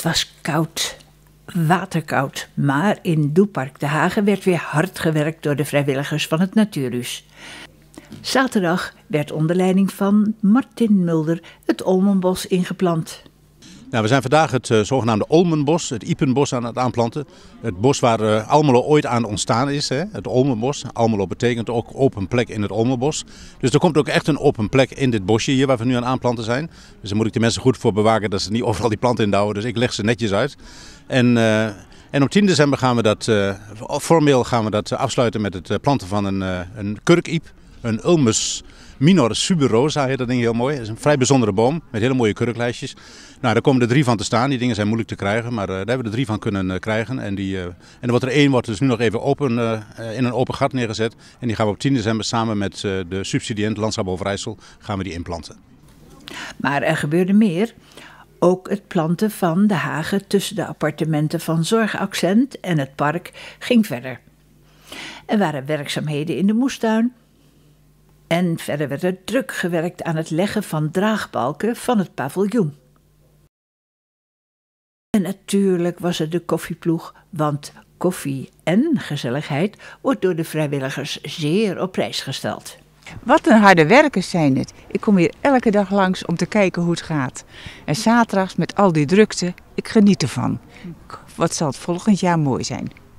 Het was koud, waterkoud, maar in Doepark de Hagen werd weer hard gewerkt door de vrijwilligers van het Natuurhuis. Zaterdag werd onder leiding van Martin Mulder het Olmenbos ingeplant. Nou, we zijn vandaag het eh, zogenaamde Olmenbos, het Ipenbos aan het aanplanten. Het bos waar eh, Almelo ooit aan ontstaan is, hè? het Olmenbos. Almelo betekent ook open plek in het Olmenbos. Dus er komt ook echt een open plek in dit bosje hier waar we nu aan aanplanten zijn. Dus daar moet ik de mensen goed voor bewaken dat ze niet overal die planten in Dus ik leg ze netjes uit. En... Eh, en op 10 december gaan we dat, formeel gaan we dat afsluiten met het planten van een, uh, een kurkiep een Ulmus minor suberosa, heet dat ding heel mooi. Het is een vrij bijzondere boom met hele mooie kurklijstjes. Nou, daar komen er drie van te staan. Die dingen zijn moeilijk te krijgen, maar eh, daar hebben we er drie van kunnen eh, krijgen. En, die, eh, en er wordt er één wordt dus nu nog even open, in een open gat neergezet. En die gaan we op 10 december samen met de subsidiënt Landschap Overijssel gaan we die implanten. Maar er gebeurde meer ook het planten van de hagen tussen de appartementen van Zorgaccent en het park ging verder. Er waren werkzaamheden in de moestuin, en verder werd er druk gewerkt aan het leggen van draagbalken van het paviljoen. En natuurlijk was er de koffieploeg, want koffie en gezelligheid wordt door de vrijwilligers zeer op prijs gesteld. Wat een harde werkers zijn het. Ik kom hier elke dag langs om te kijken hoe het gaat. En zaterdags met al die drukte, ik geniet ervan. Wat zal het volgend jaar mooi zijn.